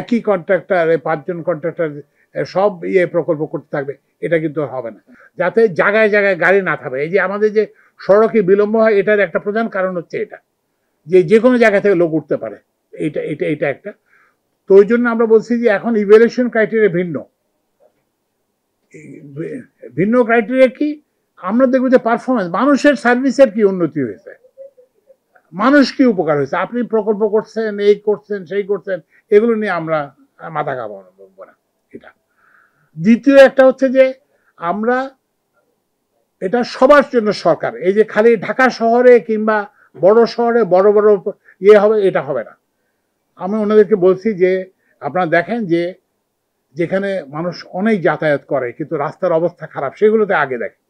একই কন্ট্রাক্টর পাঁচজন কন্ট্রাক্টর সব ইয়ে প্রকল্প করতে থাকবে এটা কিন্তু হবে না যাতে জায়গায় জায়গায় গাড়ি না থাকবে এই যে আমাদের যে সড়কে বিলম্ব হয় এটার একটা প্রধান কারণ হচ্ছে এটা যে যে কোনো জায়গা থেকে লোক উঠতে পারে এইটা এটা এটা একটা তো ওই জন্য আমরা বলছি যে এখন ইভ্যালুয়েশন ক্রাইটেরিয়া ভিন্ন ভিন্ন ক্রাইটেরিয়া কি আমরা দেখবো যে পারফরমেন্স মানুষের সার্ভিসের কি উন্নতি হয়েছে মানুষ কি উপকার হয়েছে আপনি প্রকল্প করছেন এই করছেন সেই করছেন এগুলো নিয়ে আমরা মাথা খাবো না এটা দ্বিতীয় একটা হচ্ছে যে আমরা এটা সবার জন্য সরকার এই যে খালি ঢাকা শহরে কিংবা বড় শহরে বড় বড় ইয়ে হবে এটা হবে না আমি ওনাদেরকে বলছি যে আপনারা দেখেন যে যেখানে মানুষ অনেক যাতায়াত করে কিন্তু রাস্তার অবস্থা খারাপ সেগুলোতে আগে দেখে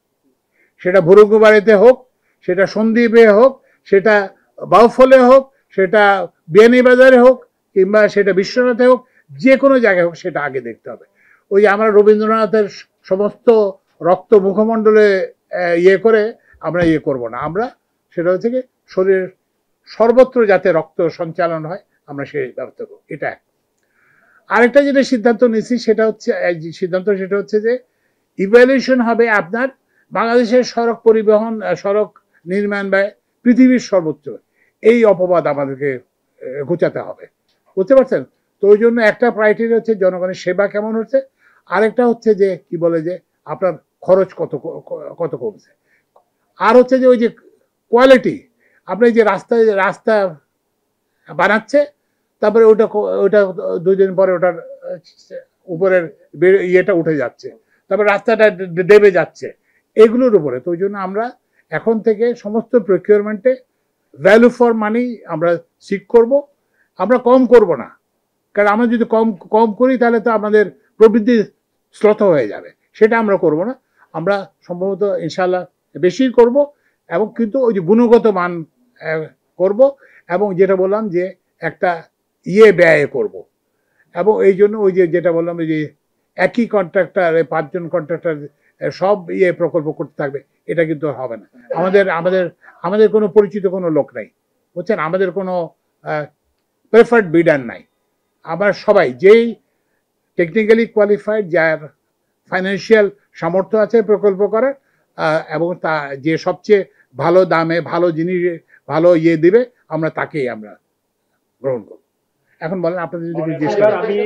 সেটা ভুরুগুবাড়িতে হোক সেটা সন্দ্বীপে হোক সেটা বাউফলে হোক সেটা বিয়ানীবাজারে হোক কিংবা সেটা বিশ্বনাথে হোক যে কোনো জায়গায় হোক সেটা আগে দেখতে হবে ওই আমরা রবীন্দ্রনাথের সমস্ত রক্ত মুখমণ্ডলে ইয়ে করে আমরা ইয়ে করব না আমরা সেটা হচ্ছে কি শরীরের সর্বত্র যাতে রক্ত সঞ্চালন হয় আমরা সেই ব্যবস্থা করব এটা এক আরেকটা যেটা সিদ্ধান্ত নিয়েছি সেটা হচ্ছে সিদ্ধান্ত সেটা হচ্ছে যে ইভ্যালুয়েশন হবে আপনার বাংলাদেশের সড়ক পরিবহন সড়ক নির্মাণ ব্যয় পৃথিবীর সর্বোচ্চ এই অপবাদ আমাদেরকে ঘুচাতে হবে বুঝতে পারছেন তো ওই জন্য একটা প্রায়োরিটি হচ্ছে জনগণের সেবা কেমন হচ্ছে আরেকটা হচ্ছে যে কি বলে যে আপনার খরচ কত কত কমছে আর হচ্ছে যে ওই যে কোয়ালিটি আপনি যে রাস্তায় রাস্তা বানাচ্ছে তারপরে ওটা ওটা দুই দিন পরে ওটার উপরের ইয়েটা উঠে যাচ্ছে তারপরে রাস্তাটা ডেবে যাচ্ছে এগুলোর উপরে তো ওই জন্য আমরা এখন থেকে সমস্ত প্রকিউরমেন্টে ভ্যালু ফর মানি আমরা সিক করব আমরা কম করব না কারণ আমরা যদি কম কম করি তাহলে তো আমাদের প্রবৃদ্ধি শ্লত হয়ে যাবে সেটা আমরা করব না আমরা সম্ভবত ইনশাল্লাহ বেশি করব এবং কিন্তু ওই যে গুণগত মান করব এবং যেটা বললাম যে একটা ইয়ে ব্যয় করব এবং এই জন্য ওই যে যেটা বললাম যে একই কন্ট্রাক্টর পাঁচজন কন্ট্রাক্টর সব ইয়ে প্রকল্প করতে থাকবে এটা কিন্তু হবে না আমাদের আমাদের আমাদের কোনো পরিচিত কোনো লোক নাই বুঝছেন আমাদের কোনো প্রেফার্ড বিডার নাই আমরা সবাই যেই টেকনিক্যালি কোয়ালিফাইড যার ফাইন্যান্সিয়াল সামর্থ্য আছে প্রকল্প করার এবং তা যে সবচেয়ে ভালো দামে ভালো জিনিস ভালো ইয়ে দিবে আমরা তাকেই আমরা গ্রহণ করব এখন বলেন আপনাদের যদি জিজ্ঞেস